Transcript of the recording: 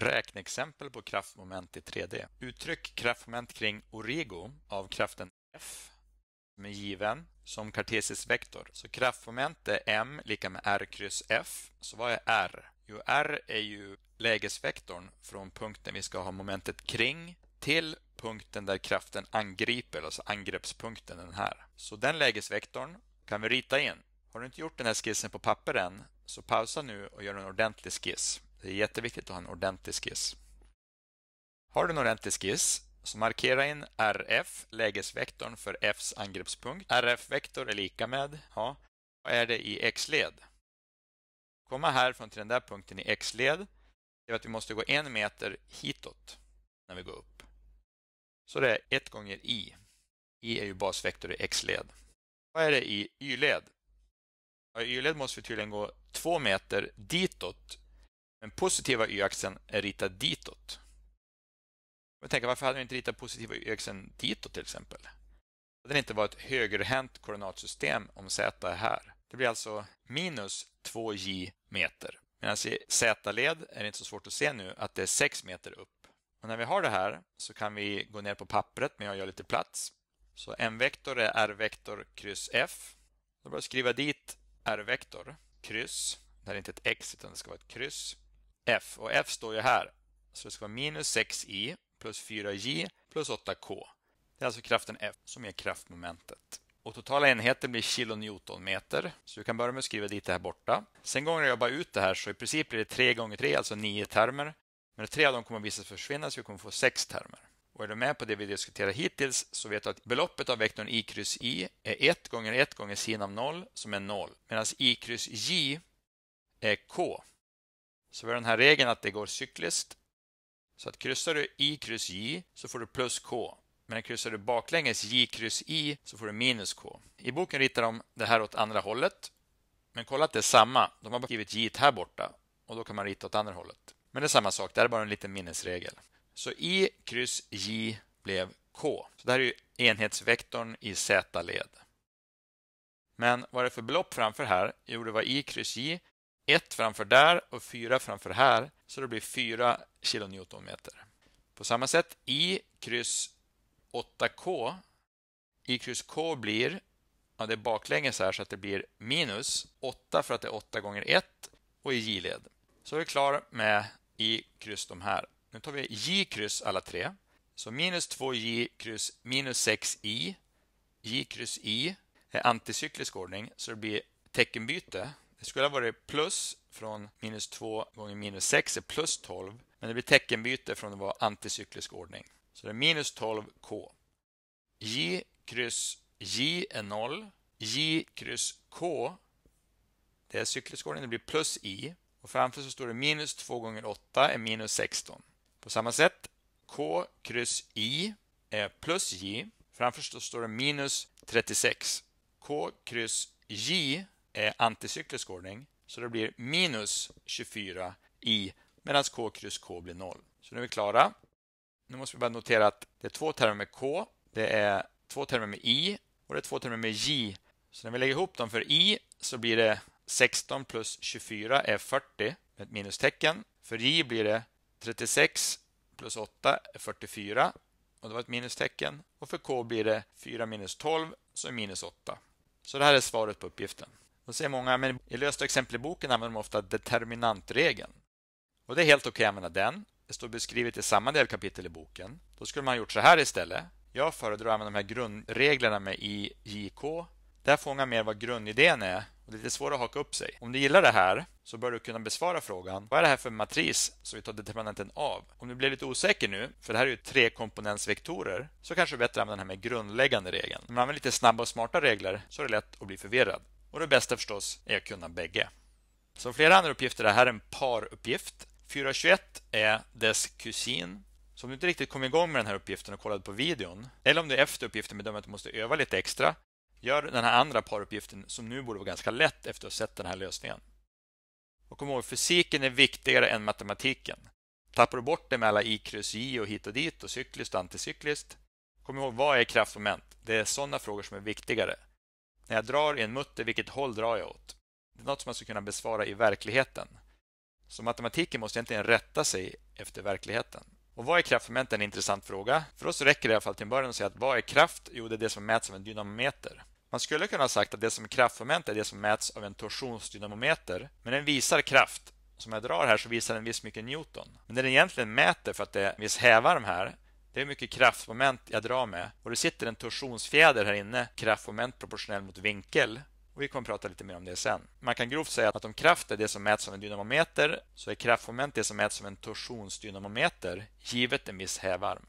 Räkneexempel på kraftmoment i 3D. Uttryck kraftmoment kring Origo av kraften F med given som kartesisk vektor. Så kraftmoment är m lika med r kryss f. Så vad är r? Jo, r är ju lägesvektorn från punkten vi ska ha momentet kring till punkten där kraften angriper, alltså angreppspunkten, den här. Så den lägesvektorn kan vi rita in. Har du inte gjort den här skissen på papper än, så pausa nu och gör en ordentlig skiss. Det är jätteviktigt att ha en ordentlig skiss. Har du en ordentlig skiss så markera in RF, lägesvektorn för Fs angreppspunkt. RF-vektor är lika med, ja, vad är det i X-led? Komma härifrån till den där punkten i X-led är att vi måste gå en meter hitåt när vi går upp. Så det är 1 gånger i. i är ju basvektor i x-led. Vad är det i y-led? I y-led måste vi tydligen gå 2 meter ditåt den positiva y-axeln är ritad ditåt. Jag tänker, varför hade vi inte ritat positiva y-axeln ditåt till exempel? Hade det inte varit ett högerhänt koordinatsystem om z är här? Det blir alltså minus 2j meter. Medan i z-led är det inte så svårt att se nu att det är 6 meter upp. Och när vi har det här så kan vi gå ner på pappret, men jag gör lite plats. Så m-vektor är r-vektor kryss f. Då bör jag skriva dit r-vektor kryss. Det här är inte ett x utan det ska vara ett kryss f. Och f står ju här. Så det ska vara minus 6i plus 4j plus 8k. Det är alltså kraften F som ger kraftmomentet. Och totala enheten blir kilonewtonmeter. Så du kan börja med att skriva dit det här borta. Sen gånger jag bara ut det här så i princip blir det 3 gånger 3, alltså 9 termer. Men tre av dem kommer vissa försvinna så vi kommer få 6 termer. Och är du med på det vi diskuterat hittills så vet du att beloppet av vektorn i kryss i är 1 gånger 1 gånger sin av 0 som är 0. Medan i kryss j är k så vi har den här regeln att det går cykliskt. Så att kryssar du i kryss j så får du plus k. Men kryssar du baklänges j kryss i så får du minus k. I boken ritar de det här åt andra hållet. Men kolla att det är samma. De har bara skrivit j här borta och då kan man rita åt andra hållet. Men det är samma sak, det här är bara en liten minnesregel. Så i kryss j blev k. Så det här är enhetsvektorn i z-led. Men vad är det för belopp framför här? Jo, det var i kryss j 1 framför där och 4 framför här, så det blir 4 kilonewtonmeter. På samma sätt i kryss 8K, i kryss K blir, ja det är baklänges här så att det blir minus 8 för att det är 8 gånger 1 och i J-led. Så är vi klara med i kryss de här. Nu tar vi J kryss alla tre. Så minus 2J kryss minus 6I, J kryss I är anticyklisk ordning så det blir teckenbyte det skulle ha varit plus från minus 2 gånger minus 6 är plus 12. Men det blir teckenbyte från att vara anticyklisk ordning. Så det är minus 12k. J kryss J är 0. J kryss K, det är cyklisk ordning, det blir plus I. Och framför så står det minus 2 gånger 8 är minus 16. På samma sätt, K kryss I är plus J. Framför så står det minus 36. K kryss J är eh, anticyklisk ordning. Så det blir minus 24 i medan K kryss K blir 0. Så nu är vi klara. Nu måste vi bara notera att det är två termer med K, det är två termer med I och det är två termer med J. Så när vi lägger ihop dem för I så blir det 16 plus 24 är 40 med ett minustecken. För J blir det 36 plus 8 är 44 och det var ett minustecken. Och för K blir det 4 minus 12 så är minus 8. Så det här är svaret på uppgiften. Då säger många, men i lösta exempel i boken använder de ofta determinantregeln. Och det är helt okej okay att använda den. Det står beskrivet i samma delkapitel i boken. Då skulle man ha gjort så här istället. Jag föredrar att använda de här grundreglerna med IJK. Där fångar mer vad grundidén är och det är lite svårare att haka upp sig. Om du gillar det här så bör du kunna besvara frågan Vad är det här för matris? Så vi tar determinanten av. Om du blir lite osäker nu, för det här är ju trekomponentsvektorer, så kanske det är bättre att använda den här med grundläggande regeln. Om man använder lite snabba och smarta regler så är det lätt att bli förvirrad. Och det bästa förstås är att kunna bägge. Som flera andra uppgifter är det här en paruppgift. 421 är dess kusin. Så om du inte riktigt kom igång med den här uppgiften och kollade på videon, eller om du efter uppgiften bedömer att du måste öva lite extra, gör den här andra paruppgiften som nu borde vara ganska lätt efter att ha sett den här lösningen. Och kom ihåg, fysiken är viktigare än matematiken. Tappar du bort det med alla i kryss i och hit och dit och cykliskt och anticykliskt, kom ihåg vad är kraftmoment. Det är sådana frågor som är viktigare. När jag drar i en mutter, vilket håll drar jag åt? Det är något som man skulle kunna besvara i verkligheten. Så matematiken måste egentligen rätta sig efter verkligheten. Och vad är kraftmoment? en intressant fråga. För oss räcker det i alla fall till en början att säga att vad är kraft? Jo, det är det som mäts av en dynamometer. Man skulle kunna ha sagt att det som är kraftmoment är det som mäts av en torsionsdynamometer, men den visar kraft. Som jag drar här så visar den visst mycket Newton. Men det den egentligen mäter för att det är en viss hävarm här det är mycket kraftmoment jag drar med. Och det sitter en torsionsfjäder här inne, kraftmoment proportionell mot vinkel. Och vi kommer att prata lite mer om det sen. Man kan grovt säga att om kraft är det som mäts som en dynamometer så är kraftmoment det som mäts som en torsionsdynamometer givet en viss hävarm.